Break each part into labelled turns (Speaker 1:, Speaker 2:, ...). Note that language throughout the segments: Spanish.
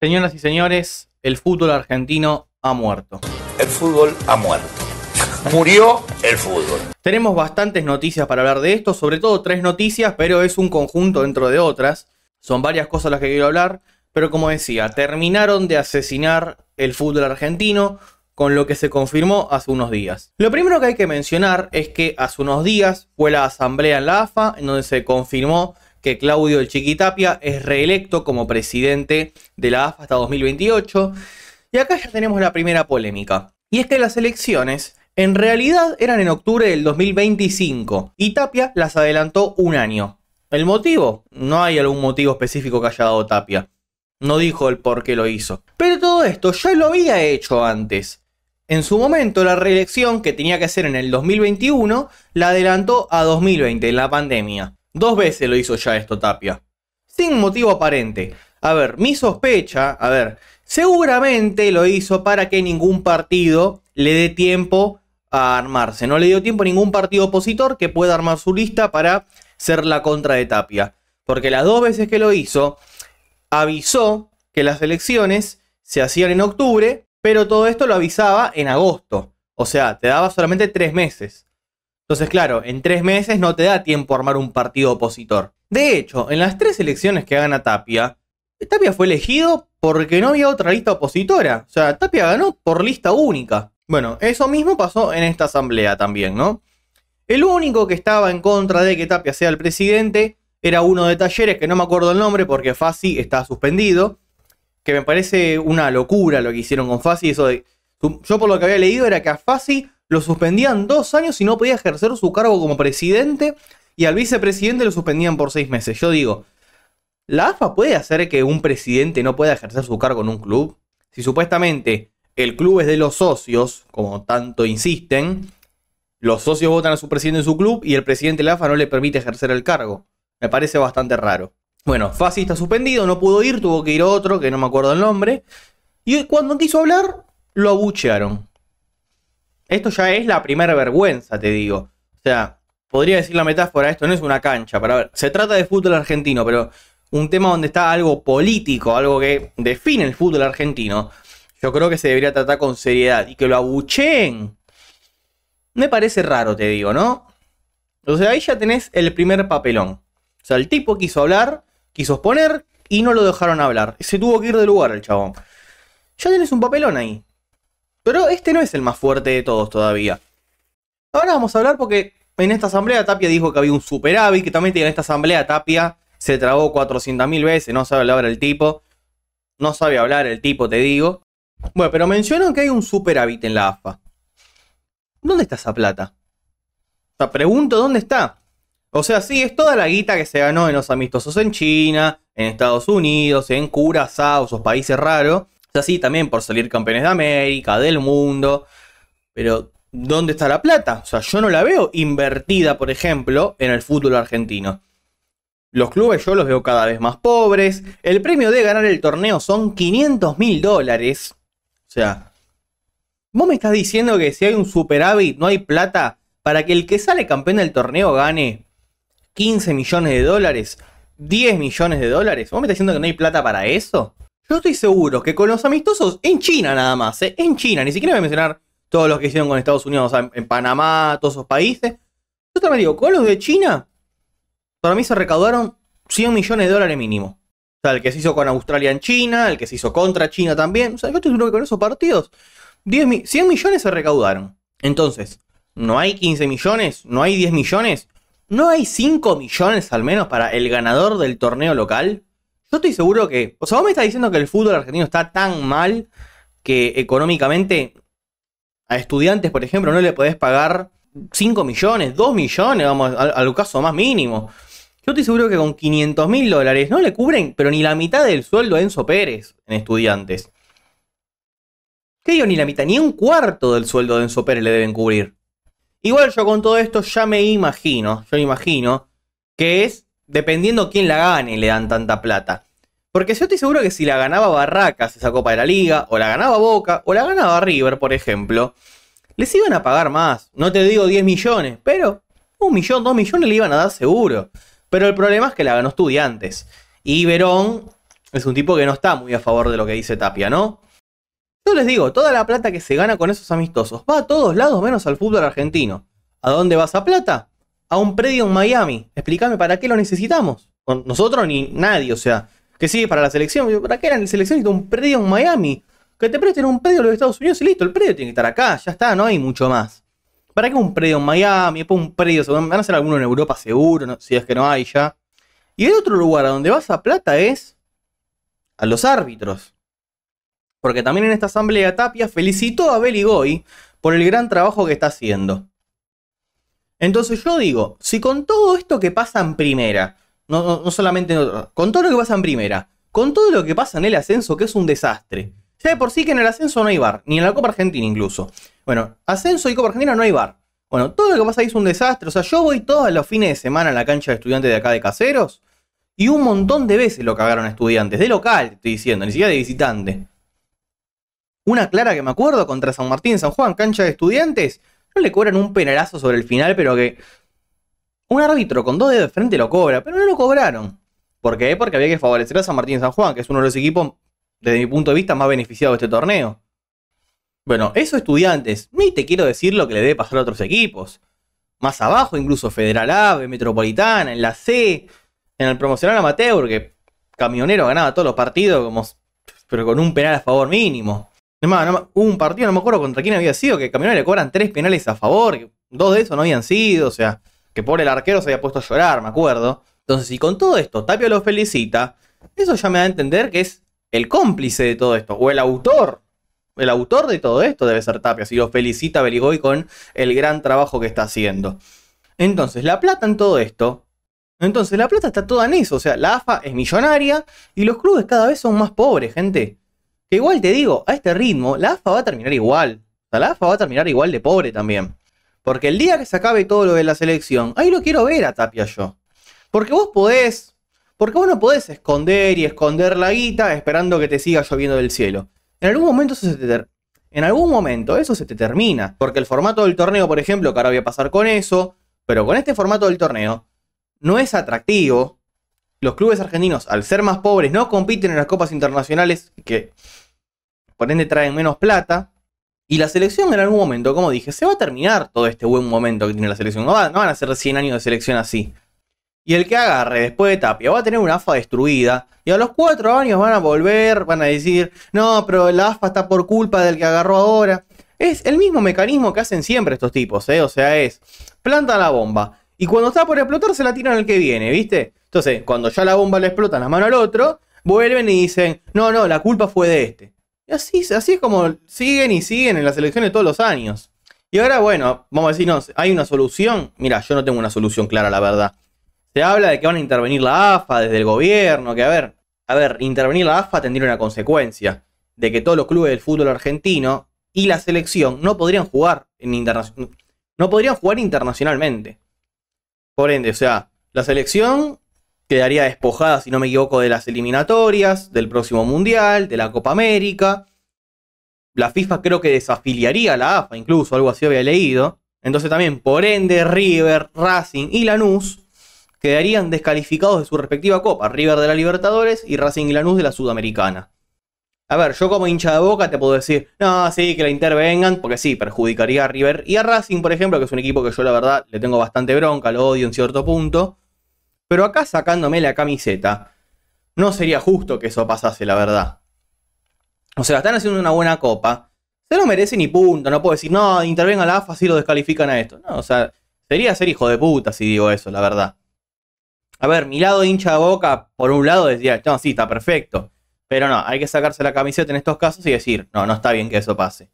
Speaker 1: Señoras y señores, el fútbol argentino ha muerto. El fútbol ha muerto. Murió el fútbol. Tenemos bastantes noticias para hablar de esto, sobre todo tres noticias, pero es un conjunto dentro de otras. Son varias cosas las que quiero hablar, pero como decía, terminaron de asesinar el fútbol argentino con lo que se confirmó hace unos días. Lo primero que hay que mencionar es que hace unos días fue la asamblea en la AFA, en donde se confirmó que Claudio El Chiquitapia es reelecto como presidente de la AFA hasta 2028. Y acá ya tenemos la primera polémica. Y es que las elecciones en realidad eran en octubre del 2025 y Tapia las adelantó un año. ¿El motivo? No hay algún motivo específico que haya dado Tapia. No dijo el por qué lo hizo. Pero todo esto ya lo había hecho antes. En su momento, la reelección que tenía que hacer en el 2021 la adelantó a 2020, en la pandemia. Dos veces lo hizo ya esto Tapia. Sin motivo aparente. A ver, mi sospecha, a ver, seguramente lo hizo para que ningún partido le dé tiempo a armarse. No le dio tiempo a ningún partido opositor que pueda armar su lista para ser la contra de Tapia. Porque las dos veces que lo hizo, avisó que las elecciones se hacían en octubre, pero todo esto lo avisaba en agosto. O sea, te daba solamente tres meses. Entonces, claro, en tres meses no te da tiempo a armar un partido opositor. De hecho, en las tres elecciones que gana Tapia, Tapia fue elegido porque no había otra lista opositora. O sea, Tapia ganó por lista única. Bueno, eso mismo pasó en esta asamblea también, ¿no? El único que estaba en contra de que Tapia sea el presidente era uno de Talleres, que no me acuerdo el nombre porque Fasi está suspendido. Que me parece una locura lo que hicieron con Fasi. Eso yo por lo que había leído era que a Fasi lo suspendían dos años y no podía ejercer su cargo como presidente y al vicepresidente lo suspendían por seis meses. Yo digo, ¿la AFA puede hacer que un presidente no pueda ejercer su cargo en un club? Si supuestamente el club es de los socios, como tanto insisten, los socios votan a su presidente en su club y el presidente de la AFA no le permite ejercer el cargo. Me parece bastante raro. Bueno, Fassi está suspendido, no pudo ir, tuvo que ir otro, que no me acuerdo el nombre. Y cuando quiso hablar, lo abuchearon. Esto ya es la primera vergüenza, te digo. O sea, podría decir la metáfora, esto no es una cancha. Para ver, se trata de fútbol argentino, pero un tema donde está algo político, algo que define el fútbol argentino, yo creo que se debería tratar con seriedad. Y que lo abucheen. Me parece raro, te digo, ¿no? O ahí ya tenés el primer papelón. O sea, el tipo quiso hablar, quiso exponer y no lo dejaron hablar. Se tuvo que ir de lugar el chabón. Ya tenés un papelón ahí. Pero este no es el más fuerte de todos todavía. Ahora vamos a hablar porque en esta asamblea Tapia dijo que había un superávit, que también en esta asamblea Tapia se trabó 400.000 veces, no sabe hablar el tipo. No sabe hablar el tipo, te digo. Bueno, pero mencionan que hay un superávit en la AFA. ¿Dónde está esa plata? O pregunto, ¿dónde está? O sea, sí, es toda la guita que se ganó en los amistosos en China, en Estados Unidos, en Curazao, esos países raros. O sea, sí, también por salir campeones de América, del mundo. Pero, ¿dónde está la plata? O sea, yo no la veo invertida, por ejemplo, en el fútbol argentino. Los clubes yo los veo cada vez más pobres. El premio de ganar el torneo son 500 mil dólares. O sea, vos me estás diciendo que si hay un superávit no hay plata para que el que sale campeón del torneo gane 15 millones de dólares, 10 millones de dólares. ¿Vos me estás diciendo que no hay plata para eso? Yo estoy seguro que con los amistosos en China nada más, ¿eh? en China, ni siquiera voy a mencionar todos los que hicieron con Estados Unidos, en Panamá, todos esos países. Yo también digo, con los de China, para mí se recaudaron 100 millones de dólares mínimo. O sea, el que se hizo con Australia en China, el que se hizo contra China también. O sea, yo estoy seguro que con esos partidos, 100 millones se recaudaron. Entonces, ¿no hay 15 millones? ¿No hay 10 millones? ¿No hay 5 millones al menos para el ganador del torneo local? Yo estoy seguro que. O sea, vos me estás diciendo que el fútbol argentino está tan mal que económicamente a estudiantes, por ejemplo, no le podés pagar 5 millones, 2 millones, vamos, al, caso más mínimo. Yo estoy seguro que con 500 mil dólares no le cubren, pero ni la mitad del sueldo de Enzo Pérez en estudiantes. ¿Qué digo? Ni la mitad, ni un cuarto del sueldo de Enzo Pérez le deben cubrir. Igual yo con todo esto ya me imagino, yo imagino que es dependiendo quién la gane, le dan tanta plata. Porque yo estoy seguro que si la ganaba Barracas esa Copa de la Liga, o la ganaba Boca, o la ganaba River, por ejemplo, les iban a pagar más. No te digo 10 millones, pero un millón, dos millones le iban a dar seguro. Pero el problema es que la ganó estudiantes. Y Verón es un tipo que no está muy a favor de lo que dice Tapia, ¿no? Yo les digo, toda la plata que se gana con esos amistosos va a todos lados menos al fútbol argentino. ¿A dónde va esa plata? a un predio en Miami. Explícame para qué lo necesitamos. Nosotros ni nadie, o sea, que sí, para la selección. ¿Para qué era la selección? un predio en Miami. Que te presten un predio en los Estados Unidos y listo, el predio tiene que estar acá, ya está, no hay mucho más. ¿Para qué un predio en Miami? Después un predio, van a ser alguno en Europa seguro, no, si es que no hay ya. Y el otro lugar a donde vas a plata es a los árbitros. Porque también en esta asamblea Tapia felicitó a Goy por el gran trabajo que está haciendo. Entonces yo digo, si con todo esto que pasa en primera, no, solamente con todo lo que pasa en primera, con todo lo que pasa en el ascenso, que es un desastre. Ya de por sí que en el ascenso no hay bar, ni en la Copa Argentina incluso. Bueno, ascenso y Copa Argentina no hay bar. Bueno, todo lo que pasa ahí es un desastre. O sea, yo voy todos los fines de semana a la cancha de estudiantes de acá de Caseros y un montón de veces lo cagaron a estudiantes. De local, estoy diciendo, ni siquiera de visitante. Una clara que me acuerdo contra San Martín, San Juan, cancha de estudiantes. No le cobran un penalazo sobre el final, pero que un árbitro con dos dedos de frente lo cobra, pero no lo cobraron. ¿Por qué? Porque había que favorecer a San Martín y San Juan, que es uno de los equipos, desde mi punto de vista, más beneficiados de este torneo. Bueno, esos estudiantes, ni te quiero decir lo que le debe pasar a otros equipos. Más abajo, incluso Federal Ave, Metropolitana, en la C, en el promocional amateur, que camionero ganaba todos los partidos, como, pero con un penal a favor mínimo. No, hubo un partido, no me acuerdo contra quién había sido, que Camino le cobran tres penales a favor, dos de esos no habían sido, o sea, que pobre el arquero se había puesto a llorar, me acuerdo. Entonces, si con todo esto Tapia lo felicita, eso ya me da a entender que es el cómplice de todo esto, o el autor. El autor de todo esto debe ser Tapia, si lo felicita Beligoy con el gran trabajo que está haciendo. Entonces, la plata en todo esto. Entonces, la plata está toda en eso. O sea, la AFA es millonaria y los clubes cada vez son más pobres, gente. Que igual te digo, a este ritmo, la AFA va a terminar igual. O sea, la AFA va a terminar igual de pobre también. Porque el día que se acabe todo lo de la selección, ahí lo quiero ver a Tapia yo. Porque vos podés, porque vos no podés esconder y esconder la guita esperando que te siga lloviendo del cielo. En algún momento eso se te, en algún momento eso se te termina. Porque el formato del torneo, por ejemplo, que ahora voy a pasar con eso, pero con este formato del torneo, no es atractivo los clubes argentinos, al ser más pobres, no compiten en las copas internacionales, que por ende traen menos plata. Y la selección en algún momento, como dije, se va a terminar todo este buen momento que tiene la selección. No, van a ser 100 años de selección así. Y el que agarre después de Tapia va a tener una AFA destruida. Y a los 4 años van a volver, van a decir, no, pero la AFA está por culpa del que agarró ahora. Es el mismo mecanismo que hacen siempre estos tipos, ¿eh? O sea, es, planta la bomba. Y cuando está por explotar, se la tiran el que viene, ¿viste? Entonces, cuando ya la bomba le explota en la mano al otro, vuelven y dicen, no, no, la culpa fue de este. Y así, así es como siguen y siguen en las elecciones todos los años. Y ahora, bueno, vamos a decirnos, ¿hay una solución? Mira, yo no tengo una solución clara, la verdad. Se habla de que van a intervenir la AFA desde el gobierno, que a ver, a ver, intervenir la AFA tendría una consecuencia, de que todos los clubes del fútbol argentino y la selección no podrían jugar en no podrían jugar internacionalmente. Por ende, o sea, la selección quedaría despojada, si no me equivoco, de las eliminatorias, del próximo Mundial, de la Copa América. La FIFA creo que desafiliaría a la AFA, incluso, algo así había leído. Entonces también, por ende, River, Racing y Lanús quedarían descalificados de su respectiva copa. River de la Libertadores y Racing y Lanús de la Sudamericana. A ver, yo como hincha de boca te puedo decir, no, sí, que la intervengan, porque sí, perjudicaría a River y a Racing, por ejemplo, que es un equipo que yo la verdad le tengo bastante bronca, lo odio en cierto punto. Pero acá sacándome la camiseta, no sería justo que eso pasase, la verdad. O sea, están haciendo una buena copa. Se lo merecen y punto. No puedo decir, no, intervenga la AFA si lo descalifican a esto. No, o sea, sería ser hijo de puta si digo eso, la verdad. A ver, mi lado de hincha de boca, por un lado decía, no, sí, está perfecto. Pero no, hay que sacarse la camiseta en estos casos y decir, no, no está bien que eso pase.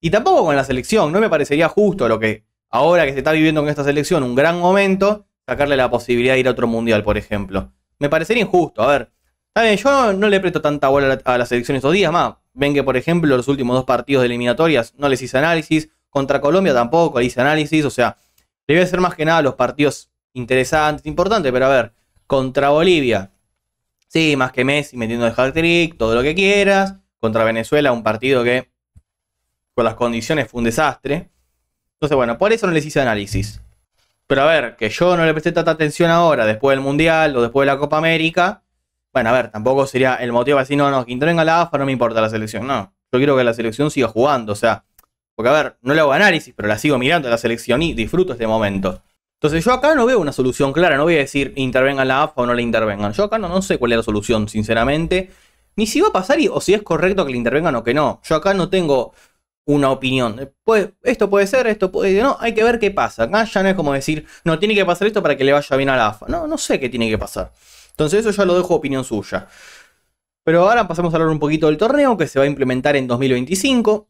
Speaker 1: Y tampoco con la selección, no me parecería justo lo que ahora que se está viviendo con esta selección, un gran momento, sacarle la posibilidad de ir a otro mundial, por ejemplo. Me parecería injusto. A ver, yo no le presto tanta bola a las selección estos días más. Ven que, por ejemplo, los últimos dos partidos de eliminatorias no les hice análisis. Contra Colombia tampoco le hice análisis. O sea, le voy a hacer más que nada los partidos interesantes, importantes. Pero a ver, contra Bolivia, sí, más que Messi metiendo el hat-trick, todo lo que quieras. Contra Venezuela, un partido que con las condiciones fue un desastre. Entonces, bueno, por eso no les hice análisis. Pero a ver, que yo no le presté tanta atención ahora, después del Mundial o después de la Copa América. Bueno, a ver, tampoco sería el motivo para decir, no, no, que intervenga la AFA, no me importa la selección. No, yo quiero que la selección siga jugando. O sea, porque a ver, no le hago análisis, pero la sigo mirando la selección y disfruto este momento. Entonces yo acá no veo una solución clara, no voy a decir intervenga la AFA o no la intervengan. Yo acá no, no sé cuál es la solución, sinceramente. Ni si va a pasar o si es correcto que le intervengan o que no. Yo acá no tengo una opinión. Eh, pues, esto puede ser, esto puede. No, hay que ver qué pasa. Acá ya no es como decir, no, tiene que pasar esto para que le vaya bien a la AFA. No, no sé qué tiene que pasar. Entonces, eso ya lo dejo opinión suya. Pero ahora pasamos a hablar un poquito del torneo que se va a implementar en 2025,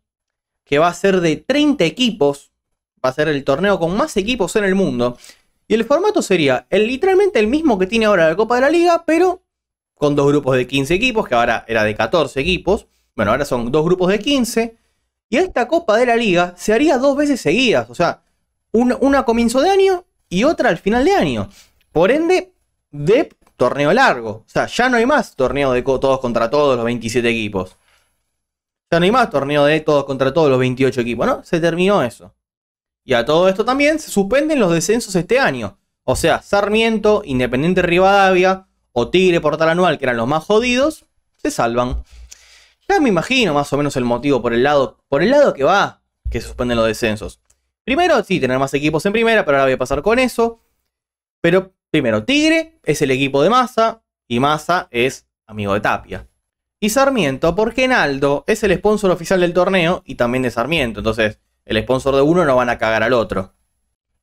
Speaker 1: que va a ser de 30 equipos. Va a ser el torneo con más equipos en el mundo. Y el formato sería el, literalmente el mismo que tiene ahora la Copa de la Liga, pero con dos grupos de 15 equipos, que ahora era de 14 equipos. Bueno, ahora son dos grupos de 15 y esta Copa de la Liga se haría dos veces seguidas, o sea, una, a comienzo de año y otra al final de año. Por ende, de torneo largo. O sea, ya no hay más torneo de todos contra todos los 27 equipos. Ya no hay más torneo de todos contra todos los 28 equipos, ¿no? Se terminó eso. Y a todo esto también se suspenden los descensos este año. O sea, Sarmiento, Independiente Rivadavia o Tigre Portal Anual, que eran los más jodidos, se salvan me imagino más o menos el motivo por el lado, por el lado que va, que suspenden los descensos. Primero, sí, tener más equipos en primera, pero ahora voy a pasar con eso. Pero primero, Tigre es el equipo de Massa y Massa es amigo de Tapia. Y Sarmiento, porque Naldo es el sponsor oficial del torneo y también de Sarmiento. Entonces, el sponsor de uno no van a cagar al otro.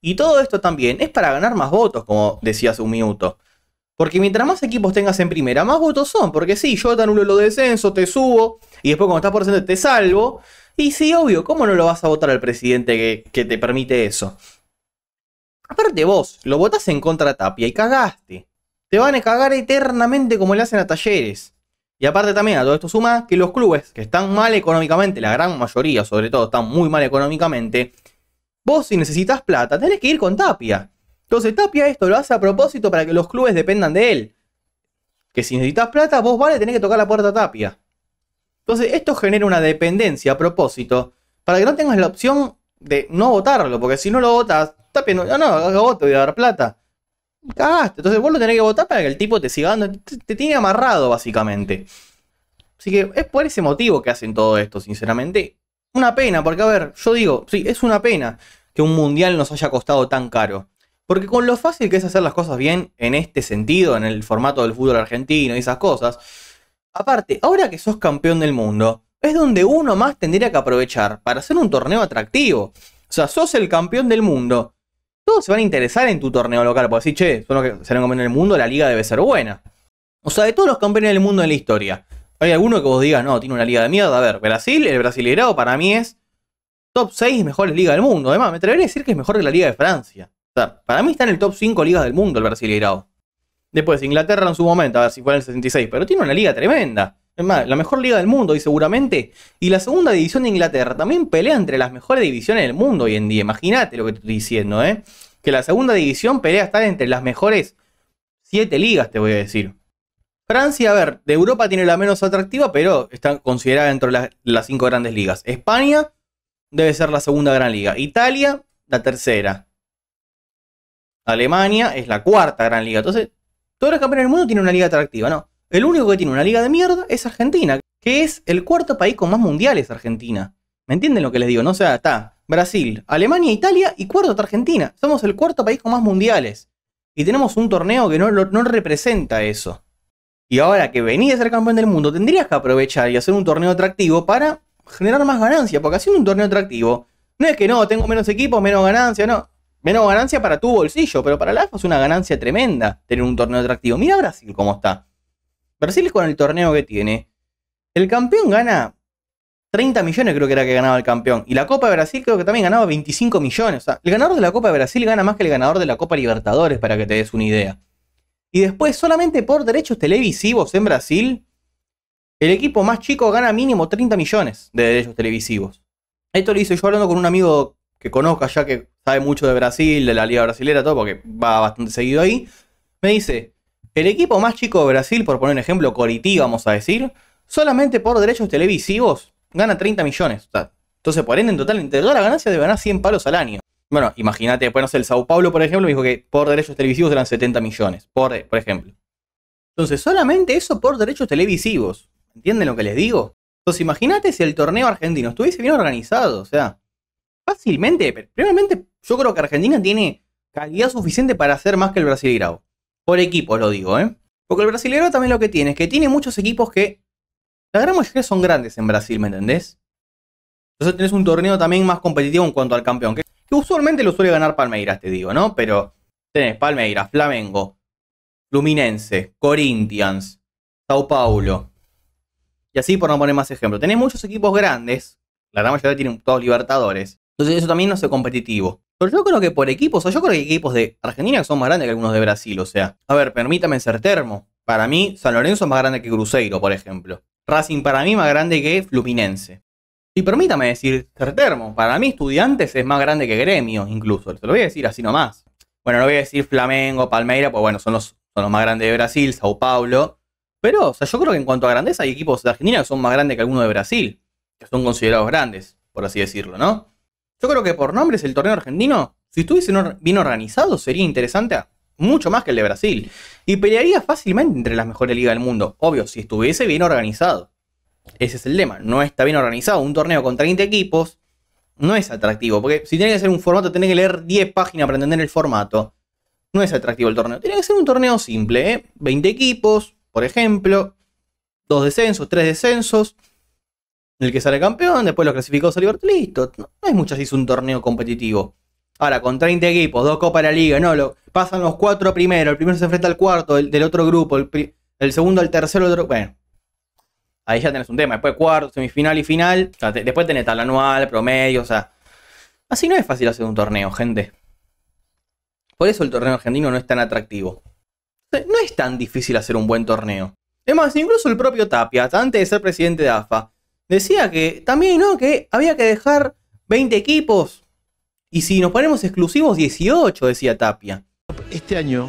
Speaker 1: Y todo esto también es para ganar más votos, como decía hace un minuto. Porque mientras más equipos tengas en primera, más votos son. Porque sí, yo te anulo los descenso, te subo, y después cuando estás por descenso te salvo. Y sí, obvio, ¿cómo no lo vas a votar al presidente que, te permite eso? Aparte vos, lo votas en contra Tapia y cagaste. Te van a cagar eternamente como le hacen a Talleres. Y aparte también a todo esto suma que los clubes que están mal económicamente, la gran mayoría sobre todo están muy mal económicamente, vos si necesitas plata tenés que ir con Tapia. Entonces Tapia esto lo hace a propósito para que los clubes dependan de él. Que si necesitas plata, vos vale, tenés que tocar la puerta Tapia. Entonces esto genera una dependencia a propósito para que no tengas la opción de no votarlo, porque si no lo votas, Tapia no, ah, no, no, voto, voy a dar plata. Cagaste, entonces vos lo tenés que votar para que el tipo te siga dando, te tiene amarrado básicamente. Así que es por ese motivo que hacen todo esto, sinceramente. Una pena, porque a ver, yo digo, sí, es una pena que un mundial nos haya costado tan caro. Porque con lo fácil que es hacer las cosas bien en este sentido, en el formato del fútbol argentino y esas cosas, aparte, ahora que sos campeón del mundo, es donde uno más tendría que aprovechar para hacer un torneo atractivo. O sea, sos el campeón del mundo. Todos se van a interesar en tu torneo local, Porque decir, che, son los que serán en el mundo, la liga debe ser buena. O sea, de todos los campeones del mundo en la historia, ¿hay alguno que vos digas, no, tiene una liga de mierda? A ver, Brasil, el brasileirado para mí es top 6 mejores liga del mundo. Además, me atrevería a decir que es mejor que la liga de Francia para mí está en el top 5 ligas del mundo el Brasileirao. Después, Inglaterra en su momento, a ver si fue en el 66, pero tiene una liga tremenda. Es más, la mejor liga del mundo y seguramente. Y la segunda división de Inglaterra también pelea entre las mejores divisiones del mundo hoy en día. Imagínate lo que estoy diciendo, ¿eh? Que la segunda división pelea estar entre las mejores 7 ligas, te voy a decir. Francia, a ver, de Europa tiene la menos atractiva, pero está considerada dentro de las 5 grandes ligas. España debe ser la segunda gran liga. Italia, la tercera. Alemania es la cuarta gran liga. Entonces, todos los campeones del mundo tienen una liga atractiva, ¿no? El único que tiene una liga de mierda es Argentina, que es el cuarto país con más mundiales Argentina. ¿Me entienden lo que les digo? No, o sea, está Brasil, Alemania, Italia y cuarto está Argentina. Somos el cuarto país con más mundiales. Y tenemos un torneo que no, representa eso. Y ahora que venís a ser campeón del mundo, tendrías que aprovechar y hacer un torneo atractivo para generar más ganancia. Porque haciendo un torneo atractivo, no es que no, tengo menos equipos, menos ganancia, no. Menos ganancia para tu bolsillo, pero para la AFA es una ganancia tremenda tener un torneo atractivo. Mira Brasil cómo está. Brasil con el torneo que tiene. El campeón gana 30 millones, creo que era que ganaba el campeón. Y la Copa de Brasil creo que también ganaba 25 millones. O sea, el ganador de la Copa de Brasil gana más que el ganador de la Copa Libertadores, para que te des una idea. Y después, solamente por derechos televisivos en Brasil, el equipo más chico gana mínimo 30 millones de derechos televisivos. Esto lo hice yo hablando con un amigo que conozca ya que sabe mucho de Brasil, de la Liga Brasilera, todo, porque va bastante seguido ahí. Me dice: el equipo más chico de Brasil, por poner un ejemplo, Coritiba, vamos a decir, solamente por derechos televisivos gana 30 millones. entonces, por ende, en total, en toda la ganancia de ganar 100 palos al año. Bueno, imagínate, después, no sé, el Sao Paulo, por ejemplo, me dijo que por derechos televisivos eran 70 millones, por, por ejemplo. Entonces, solamente eso por derechos televisivos. ¿Entienden lo que les digo? Entonces, imagínate si el torneo argentino estuviese bien organizado, o sea, Fácilmente, pero primeramente yo creo que Argentina tiene calidad suficiente para hacer más que el Brasileirao. Por equipo lo digo, ¿eh? Porque el Brasileirao también lo que tiene es que tiene muchos equipos que la gran mayoría son grandes en Brasil, ¿me entendés? Entonces tenés un torneo también más competitivo en cuanto al campeón, que, usualmente lo suele ganar Palmeiras, te digo, ¿no? Pero tenés Palmeiras, Flamengo, Luminense, Corinthians, Sao Paulo. Y así por no poner más ejemplos. Tenés muchos equipos grandes. La gran mayoría tienen todos libertadores. Entonces eso también no hace competitivo. Pero yo creo que por equipos, o sea, yo creo que hay equipos de Argentina que son más grandes que algunos de Brasil, o sea. A ver, permítame ser termo. Para mí, San Lorenzo es más grande que Cruzeiro, por ejemplo. Racing para mí más grande que Fluminense. Y permítame decir ser termo. Para mí, Estudiantes es más grande que Gremio, incluso. Se lo voy a decir así nomás. Bueno, no voy a decir Flamengo, Palmeira, pues bueno, son los, son los más grandes de Brasil, Sao Paulo. Pero, o sea, yo creo que en cuanto a grandeza hay equipos de Argentina que son más grandes que algunos de Brasil, que son considerados grandes, por así decirlo, ¿no? Yo creo que por nombres el torneo argentino, si estuviese bien organizado, sería interesante mucho más que el de Brasil. Y pelearía fácilmente entre las mejores ligas del mundo. Obvio, si estuviese bien organizado. Ese es el lema. No está bien organizado. Un torneo con 30 equipos no es atractivo. Porque si tiene que ser un formato, tiene que leer 10 páginas para entender el formato. No es atractivo el torneo. Tiene que ser un torneo simple. 20 ¿eh? equipos, por ejemplo. Dos descensos, tres descensos el que sale campeón, después lo clasificó a Libertad, listo. No, es hay muchas si es un torneo competitivo. Ahora, con 30 equipos, dos copas de la liga, no, lo, pasan los cuatro primero, el primero se enfrenta al cuarto el, del otro grupo, el, segundo al tercero, otro, bueno. Ahí ya tenés un tema, después cuarto, semifinal y final, después tenés tal anual, promedio, o sea. Así no es fácil hacer un torneo, gente. Por eso el torneo argentino no es tan atractivo. No es tan difícil hacer un buen torneo. Es más, incluso el propio Tapia, antes de ser presidente de AFA, decía que también, ¿no? Que había que dejar 20 equipos. Y si nos ponemos exclusivos, 18, decía Tapia. Este año,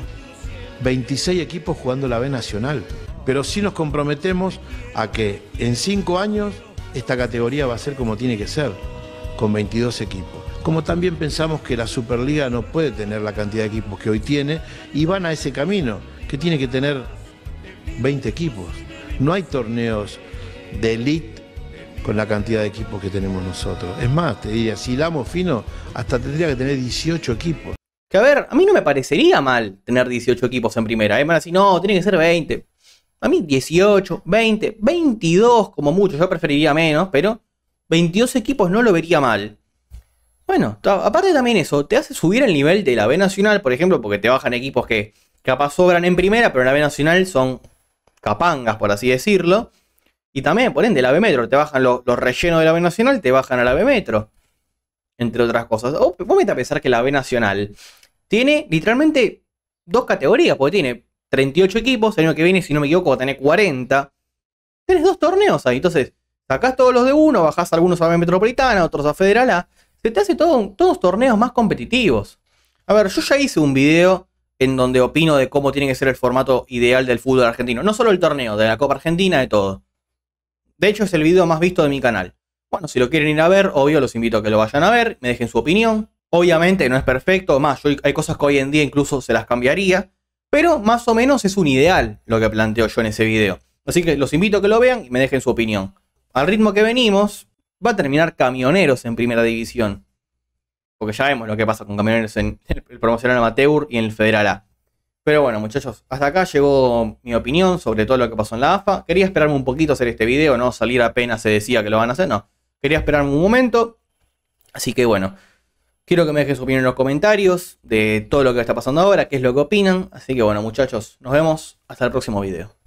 Speaker 1: 26 equipos jugando la B Nacional. Pero sí nos comprometemos a que en 5 años esta categoría va a ser como tiene que ser, con 22 equipos. Como también pensamos que la Superliga no puede tener la cantidad de equipos que hoy tiene y van a ese camino, que tiene que tener 20 equipos. No hay torneos de elite con la cantidad de equipos que tenemos nosotros. Es más, te diría, si damos fino, hasta tendría que tener 18 equipos. Que a ver, a mí no me parecería mal tener 18 equipos en primera. ¿eh? Van a no, tiene que ser 20. A mí 18, 20, 22 como mucho. Yo preferiría menos, pero 22 equipos no lo vería mal. Bueno, aparte también eso, te hace subir el nivel de la B Nacional, por ejemplo, porque te bajan equipos que capaz sobran en primera, pero en la B Nacional son capangas, por así decirlo. Y también, por ende, la B Metro. Te bajan los, rellenos de la B Nacional, te bajan a la B Metro. Entre otras cosas. O vos a pensar que la B Nacional tiene literalmente dos categorías, porque tiene 38 equipos, el año que viene, si no me equivoco, va a tener 40. Tienes dos torneos ahí, entonces sacás todos los de uno, bajás algunos a B Metropolitana, otros a Federal A, se te hace todo, todos torneos más competitivos. A ver, yo ya hice un video en donde opino de cómo tiene que ser el formato ideal del fútbol argentino, no solo el torneo, de la Copa Argentina, de todo. De hecho, es el video más visto de mi canal. Bueno, si lo quieren ir a ver, obvio, los invito a que lo vayan a ver, me dejen su opinión. Obviamente no es perfecto, más, hay cosas que hoy en día incluso se las cambiaría, pero más o menos es un ideal lo que planteo yo en ese video. Así que los invito a que lo vean y me dejen su opinión. Al ritmo que venimos, va a terminar Camioneros en primera división. Porque ya vemos lo que pasa con Camioneros en el promocional amateur y en el Federal A. Pero bueno, muchachos, hasta acá llegó mi opinión sobre todo lo que pasó en la AFA. Quería esperarme un poquito a hacer este video, no salir apenas se decía que lo van a hacer, no. Quería esperarme un momento. Así que bueno, quiero que me dejen su opinión en los comentarios de todo lo que está pasando ahora, qué es lo que opinan. Así que bueno, muchachos, nos vemos hasta el próximo video.